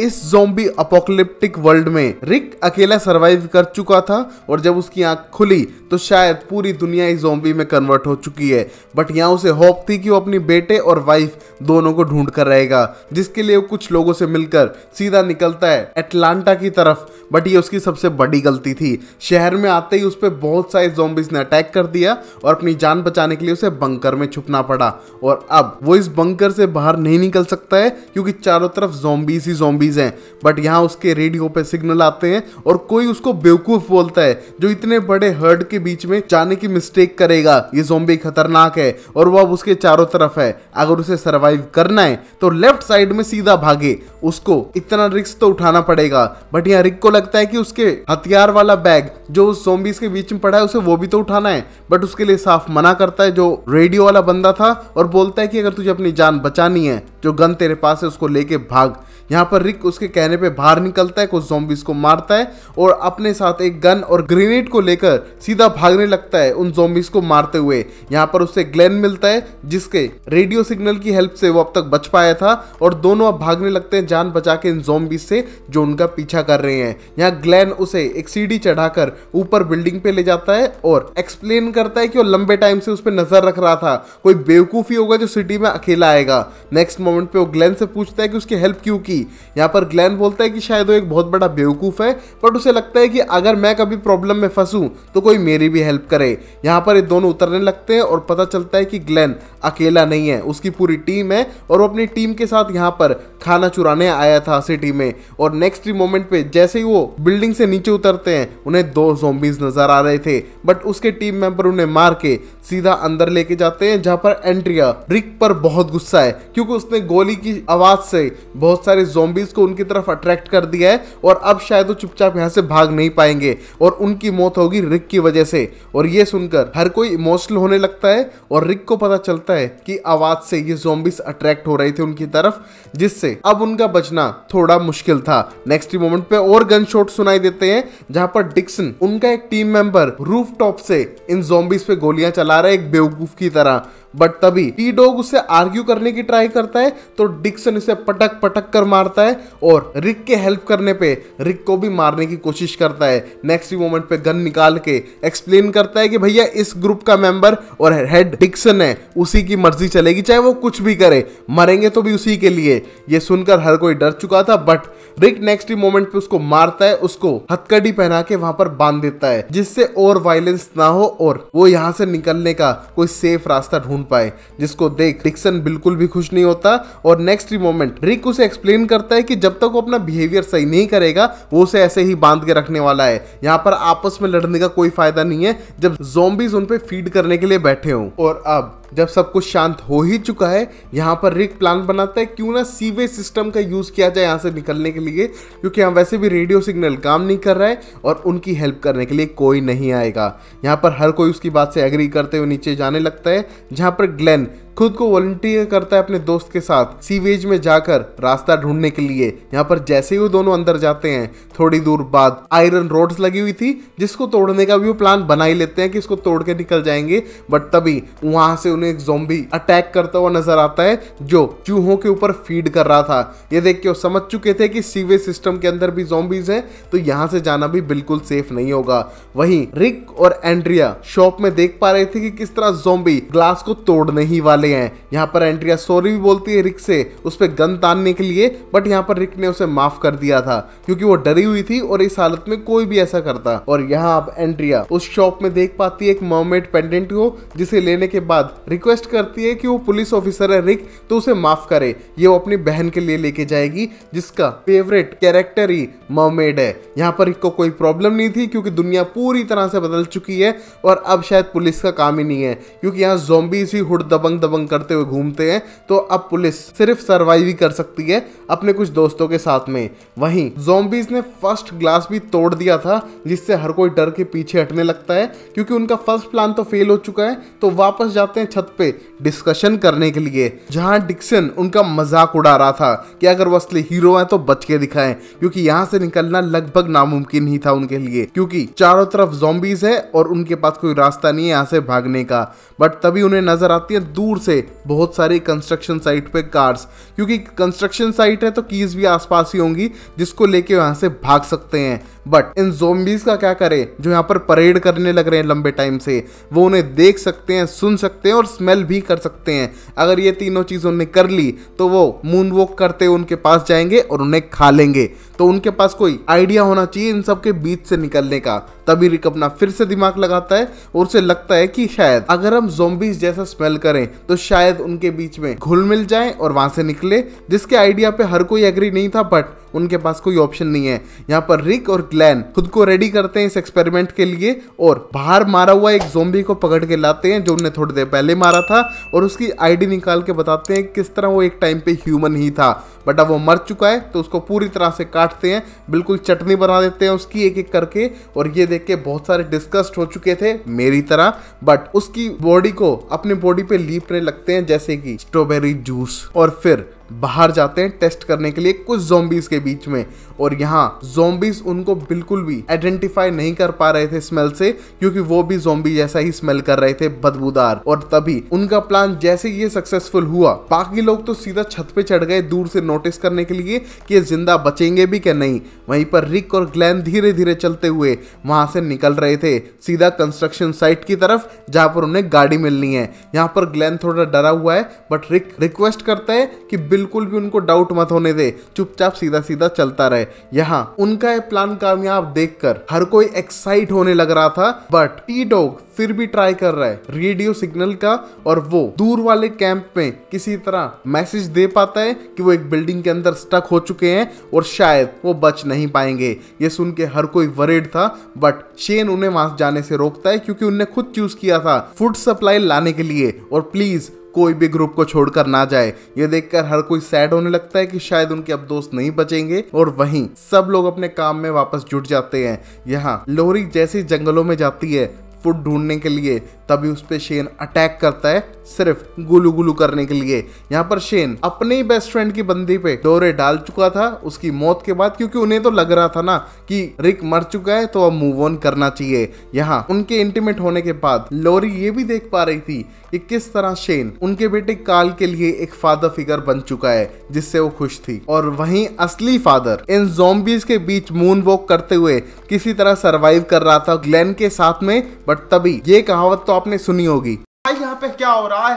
इस zombie apocalyptic world में रिक अकेला सरवाइव कर चुका था और जब उसकी आंख खुली तो शायद पूरी दुनिया इस जोम्बी में कन्वर्ट हो चुकी है बट यहाँ उसे होप थी कि वो अपनी बेटे और वाइफ दोनों को ढूंढ कर रहेगा जिसके लिए वो कुछ लोगों से मिलकर सीधा निकलता है एटलांटा की तरफ बट ये उसकी सबसे बड़ी गलती थी शहर में आते ही उस पर बहुत सारे जोम्बिस ने अटैक कर दिया और अपनी जान बचाने के लिए उसे बंकर में छुपना पड़ा और अब वो इस बंकर से बाहर नहीं निकल सकता है क्योंकि चारों तरफ जोम्बिस ही जोम्बी जोम्बीज हैं बट यहाँ उसके रेडियो पे सिग्नल आते हैं और कोई उसको बेवकूफ बोलता है जो इतने बड़े हर्ड के बीच में जाने की मिस्टेक करेगा ये जोम्बी खतरनाक है और वह अब उसके चारों तरफ है अगर उसे सर्वाइव करना है तो लेफ्ट साइड में सीधा भागे उसको इतना रिक्स तो उठाना पड़ेगा बट यहाँ रिक को लगता है कि उसके हथियार वाला बैग जो उस जोम्बीज के बीच में पड़ा है उसे वो भी तो उठाना है बट उसके लिए साफ मना करता है जो रेडियो वाला बंदा था और बोलता है कि अगर तुझे अपनी जान बचानी है जो गन तेरे पास है उसको लेके भाग यहाँ पर मैवरिक उसके कहने पे बाहर निकलता है कुछ जोम्बिस को मारता है और अपने साथ एक गन और ग्रेनेड को लेकर सीधा भागने लगता है उन जोम्बिस को मारते हुए यहाँ पर उसे ग्लैन मिलता है जिसके रेडियो सिग्नल की हेल्प से वो अब तक बच पाया था और दोनों अब भागने लगते हैं जान बचा के इन जोम्बिस से जो उनका पीछा कर रहे हैं यहाँ ग्लैन उसे एक सीढ़ी चढ़ाकर ऊपर बिल्डिंग पे ले जाता है और एक्सप्लेन करता है कि वो लंबे टाइम से उस पर नजर रख रहा था कोई बेवकूफी होगा जो सिटी में अकेला आएगा नेक्स्ट मोमेंट पे वो ग्लैन से पूछता है कि उसकी हेल्प क्यों की यहाँ पर ग्लैन बोलता है कि शायद वो एक बहुत बड़ा बेवकूफ़ है बट उसे लगता है कि अगर मैं कभी प्रॉब्लम में फंसूँ तो कोई मेरी भी हेल्प करे यहाँ पर ये दोनों उतरने लगते हैं और पता चलता है कि ग्लैन अकेला नहीं है उसकी पूरी टीम है और वो अपनी टीम के साथ यहाँ पर खाना चुराने आया था सिटी में और नेक्स्ट मोमेंट पे जैसे ही वो बिल्डिंग से नीचे उतरते हैं उन्हें दो जोम्बीज नज़र आ रहे थे बट उसके टीम मेंबर उन्हें मार के सीधा अंदर लेके जाते हैं जहाँ पर एंट्रिया रिक पर बहुत गुस्सा है क्योंकि उसने गोली की आवाज़ से बहुत सारे जोम्बीज को उनकी तरफ अट्रैक्ट कर दिया है और अब शायद वो चुपचाप यहाँ से भाग नहीं पाएंगे और उनकी मौत होगी रिक की वजह से और ये सुनकर हर कोई इमोशनल होने लगता है और रिक को पता चलता है कि आवाज से ये जोम्बिस अट्रैक्ट हो रही थी उनकी तरफ जिससे अब उनका बचना थोड़ा मुश्किल था नेक्स्ट मोमेंट पे और गन शॉट सुनाई देते हैं जहां पर डिक्सन उनका एक टीम मेंबर रूफ टॉप से इन जोम्बिस पे गोलियां चला रहा है एक बेवकूफ की तरह बट तभी टी डॉग उसे आर्ग्यू करने की ट्राई करता है तो डिक्सन इसे पटक पटक कर मारता है और रिक के हेल्प करने पे रिक को भी मारने की कोशिश करता है नेक्स्ट मोमेंट पे गन निकाल के एक्सप्लेन करता है कि भैया इस ग्रुप का मेंबर और हेड डिक्सन है उसी की मर्जी चलेगी चाहे वो कुछ भी करे मरेंगे तो भी उसी के लिए ये सुनकर हर कोई डर चुका था बट रिक नेक्स्ट मोमेंट पे उसको मारता है उसको हथकड़ी पहना के वहां पर बांध देता है जिससे और वायलेंस ना हो और वो यहां से निकलने का कोई सेफ रास्ता ढूंढ घूम पाए जिसको देख रिक्सन बिल्कुल भी खुश नहीं होता और नेक्स्ट ही मोमेंट रिक उसे एक्सप्लेन करता है कि जब तक वो अपना बिहेवियर सही नहीं करेगा वो उसे ऐसे ही बांध के रखने वाला है यहाँ पर आपस में लड़ने का कोई फायदा नहीं है जब जोम्बिस उन पर फीड करने के लिए बैठे हों और अब जब सब कुछ शांत हो ही चुका है यहाँ पर रिक प्लान बनाता है क्यों ना सीवेज सिस्टम का यूज़ किया जाए यहाँ से निकलने के लिए क्योंकि यहाँ वैसे भी रेडियो सिग्नल काम नहीं कर रहा है और उनकी हेल्प करने के लिए कोई नहीं आएगा यहाँ पर हर कोई उसकी बात से एग्री करते हुए नीचे जाने लगता है जहाँ पर ग्लैन खुद को वॉलंटियर करता है अपने दोस्त के साथ सीवेज में जाकर रास्ता ढूंढने के लिए यहाँ पर जैसे ही वो दोनों अंदर जाते हैं थोड़ी दूर बाद आयरन रोड्स लगी हुई थी जिसको तोड़ने का भी वो प्लान बना ही लेते हैं कि इसको तोड़ के निकल जाएंगे बट तभी वहां से उन्हें एक जोम्बी अटैक करता हुआ नजर आता है जो चूहों के ऊपर फीड कर रहा था ये देख के वो समझ चुके थे कि सीवेज सिस्टम के अंदर भी जोम्बीज हैं तो यहाँ से जाना भी बिल्कुल सेफ नहीं होगा वहीं रिक और एंड्रिया शॉप में देख पा रहे थे कि किस तरह जोम्बी ग्लास को तोड़ने ही वाले वाले हैं यहाँ पर एंट्रिया सॉरी भी बोलती है रिक से उस पर गन तानने के लिए बट यहाँ पर रिक ने उसे माफ कर दिया था क्योंकि वो डरी हुई थी और इस हालत में कोई भी ऐसा करता और यहाँ आप एंट्रिया उस शॉप में देख पाती है एक मोमेड पेंडेंट को जिसे लेने के बाद रिक्वेस्ट करती है कि वो पुलिस ऑफिसर है रिक तो उसे माफ करे ये वो अपनी बहन के लिए लेके जाएगी जिसका फेवरेट कैरेक्टर ही मोमेड है यहाँ पर रिक को कोई प्रॉब्लम नहीं थी क्योंकि दुनिया पूरी तरह से बदल चुकी है और अब शायद पुलिस का काम ही नहीं है क्योंकि यहाँ जोम्बीज ही हुड दबंग दबंग दबंग करते हुए घूमते हैं तो अब पुलिस सिर्फ सरवाइव ही कर सकती है अपने कुछ दोस्तों के साथ में वहीं जोम्बीज ने फर्स्ट ग्लास भी तोड़ दिया था जिससे हर कोई डर के पीछे हटने लगता है क्योंकि उनका फर्स्ट प्लान तो फेल हो चुका है तो वापस जाते हैं छत पे डिस्कशन करने के लिए जहां डिक्सन उनका मजाक उड़ा रहा था कि अगर वो असली हीरो है तो बच के दिखाएं क्योंकि यहाँ से निकलना लगभग नामुमकिन ही था उनके लिए क्योंकि चारों तरफ जोम्बीज है और उनके पास कोई रास्ता नहीं है यहाँ से भागने का बट तभी उन्हें नजर आती है दूर से बहुत सारे कंस्ट्रक्शन साइट पे कार्स क्योंकि कंस्ट्रक्शन साइट है तो कीज भी आसपास ही होंगी जिसको लेके वहां से भाग सकते हैं बट इन जोम्बीज का क्या करें जो यहाँ पर परेड करने लग रहे हैं लंबे टाइम से वो उन्हें देख सकते हैं सुन सकते हैं और स्मेल भी कर सकते हैं अगर ये तीनों चीज़ उन्हें कर ली तो वो मून वॉक करते उनके पास जाएंगे और उन्हें खा लेंगे तो उनके पास कोई आइडिया होना चाहिए इन सबके बीच से निकलने का तभी रिक अपना फिर से दिमाग लगाता है और उसे लगता है कि शायद अगर हम जोम्बिस जैसा स्मेल करें तो शायद उनके बीच में घुल मिल जाए और वहां से निकले जिसके आइडिया पे हर कोई एग्री नहीं था बट उनके पास कोई ऑप्शन नहीं है यहाँ पर रिक और ग्लैन खुद को रेडी करते हैं इस एक्सपेरिमेंट के लिए और बाहर मारा हुआ एक जोम्बी को पकड़ के लाते हैं जो उन्हें थोड़ी देर पहले मारा था और उसकी आईडी निकाल के बताते हैं किस तरह वो एक टाइम पे ह्यूमन ही था बट अब वो मर चुका है तो उसको पूरी तरह से काटते हैं बिल्कुल चटनी बना देते हैं उसकी एक एक करके और ये देख के बहुत सारे डिस्कस्ड हो चुके थे मेरी तरह बट उसकी बॉडी को अपने बॉडी पे लीपने लगते हैं जैसे कि स्ट्रॉबेरी जूस और फिर बाहर जाते हैं टेस्ट करने के लिए कुछ जोम्बीज के बीच में और यहाँ जोम्बीज उनको बिल्कुल भी आइडेंटिफाई नहीं कर पा रहे थे स्मेल से क्योंकि वो भी जोम्बी जैसा ही स्मेल कर रहे थे बदबूदार और तभी उनका प्लान जैसे ये सक्सेसफुल हुआ बाकी लोग तो सीधा छत पे चढ़ गए दूर से नोटिस करने के लिए कि जिंदा बचेंगे भी क्या नहीं वहीं पर रिक और ग्लैन धीरे धीरे चलते हुए वहां से निकल रहे थे सीधा कंस्ट्रक्शन साइट की तरफ जहां पर उन्हें गाड़ी मिलनी है यहाँ पर ग्लैन थोड़ा डरा हुआ है बट रिक रिक्वेस्ट करता है कि बिल बिल्कुल भी उनको डाउट मत होने दे चुपचाप सीधा सीधा चलता रहे यहाँ उनका यह प्लान कामयाब देखकर हर कोई एक्साइट होने लग रहा था बट टी डॉग फिर भी ट्राई कर रहा है रेडियो सिग्नल का और वो दूर वाले कैंप में किसी तरह मैसेज दे पाता है कि वो एक बिल्डिंग के अंदर स्टक हो चुके हैं और शायद वो बच नहीं पाएंगे ये सुन के हर कोई वरेड था बट शेन उन्हें वहां जाने से रोकता है क्योंकि उनने खुद चूज किया था फूड सप्लाई लाने के लिए और प्लीज कोई भी ग्रुप को छोड़कर ना जाए ये देखकर हर कोई सैड होने लगता है कि शायद उनके अब दोस्त नहीं बचेंगे और वहीं सब लोग अपने काम में वापस जुट जाते हैं यहाँ लोहरी जैसे जंगलों में जाती है फूड ढूंढने के लिए तभी उस पर शेन अटैक करता है सिर्फ गुलू गुलू करने के लिए यहाँ पर शेन अपने बेस्ट फ्रेंड की बंदी पे डोरे डाल चुका था उसकी मौत के बाद क्योंकि उन्हें तो लग रहा था ना कि रिक मर चुका है तो अब मूव ऑन करना चाहिए यहाँ उनके इंटीमेट होने के बाद लोरी ये भी देख पा रही थी कि किस तरह शेन उनके बेटे काल के लिए एक फादर फिगर बन चुका है जिससे वो खुश थी और वहीं असली फादर इन जोम्बीज के बीच मून वॉक करते हुए किसी तरह सरवाइव कर रहा था ग्लैन के साथ में बट तभी ये कहावत तो आप आपने सुनी होगी भाई यहाँ पे क्या हो रहा है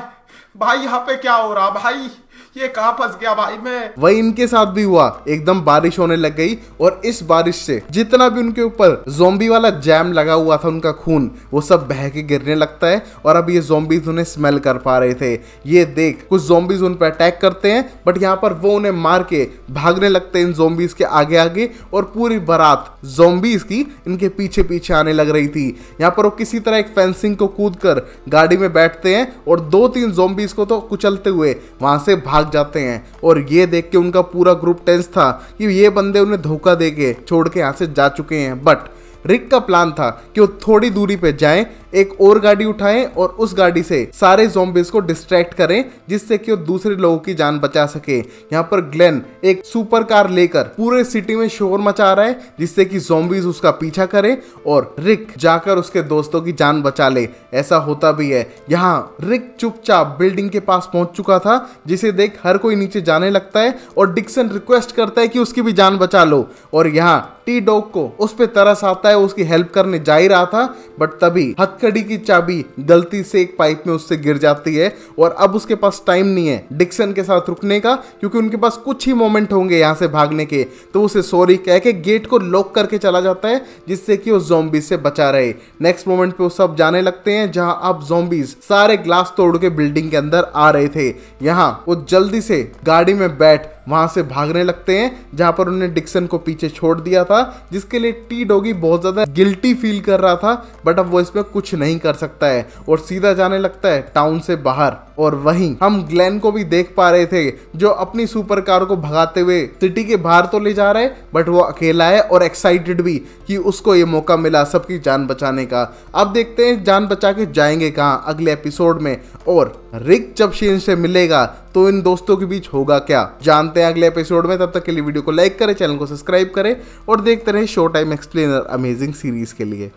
भाई यहाँ पे क्या हो रहा भाई ये कहा फंस गया भाई मैं वही इनके साथ भी हुआ एकदम बारिश होने लग गई और इस बारिश से जितना भी उनके ऊपर जोम्बी वाला जैम लगा हुआ था उनका खून वो सब बह के गिरने लगता है और अब ये जोम्बीज उन्हें स्मेल कर पा रहे थे ये देख कुछ जोम्बीज उन पर अटैक करते हैं बट यहाँ पर वो उन्हें मार के भागने लगते हैं इन जोम्बीज के आगे आगे और पूरी बारात जोम्बीज की इनके पीछे पीछे आने लग रही थी यहाँ पर वो किसी तरह एक फेंसिंग को कूद कर गाड़ी में बैठते हैं और दो तीन जोम्बीज को तो कुचलते हुए वहां से भाग भाग जाते हैं और ये देख के उनका पूरा ग्रुप टेंस था कि ये बंदे उन्हें धोखा दे के छोड़ के यहाँ से जा चुके हैं बट रिक का प्लान था कि वो थोड़ी दूरी पे जाएं एक और गाड़ी उठाएं और उस गाड़ी से सारे जोम्बिस को डिस्ट्रैक्ट करें जिससे कि वो दूसरे लोगों की जान बचा सके यहाँ पर ग्लेन एक सुपर कार लेकर पूरे सिटी में शोर मचा रहा है जिससे कि जोम्बिस उसका पीछा करे और रिक जाकर उसके दोस्तों की जान बचा ले ऐसा होता भी है यहाँ रिक चुपचाप बिल्डिंग के पास पहुंच चुका था जिसे देख हर कोई नीचे जाने लगता है और डिक्सन रिक्वेस्ट करता है कि उसकी भी जान बचा लो और यहाँ टी डॉग को उस पर तरस आता है उसकी हेल्प करने जा ही रहा था बट तभी हथ कड़ी की चाबी गलती से एक पाइप में उससे गिर जाती है और अब उसके पास टाइम नहीं है डिक्सन के साथ रुकने का क्योंकि उनके पास कुछ ही मोमेंट होंगे यहाँ से भागने के तो उसे सॉरी कह के गेट को लॉक करके चला जाता है जिससे कि वो जोम्बी से बचा रहे नेक्स्ट मोमेंट पे वो सब जाने लगते हैं जहाँ अब जोम्बीज सारे ग्लास तोड़ के बिल्डिंग के अंदर आ रहे थे यहाँ वो जल्दी से गाड़ी में बैठ वहां से भागने लगते हैं जहां पर उन्होंने डिक्सन को पीछे छोड़ दिया था जिसके लिए टी डोगी बहुत ज़्यादा गिल्टी फील कर रहा था बट अब वो इसमें कुछ नहीं कर सकता है और सीधा जाने लगता है टाउन से बाहर और वहीं हम ग्लैन को भी देख पा रहे थे जो अपनी सुपर कार को भगाते हुए सिटी के बाहर तो ले जा रहे है बट वो अकेला है और एक्साइटेड भी कि उसको ये मौका मिला सबकी जान बचाने का अब देखते हैं जान बचा के जाएंगे कहाँ अगले एपिसोड में और रिक जब शीन से मिलेगा तो इन दोस्तों के बीच होगा क्या जानते हैं अगले एपिसोड में तब तक के लिए वीडियो को लाइक करें चैनल को सब्सक्राइब करें और देखते रहे show time explainer amazing series के लिए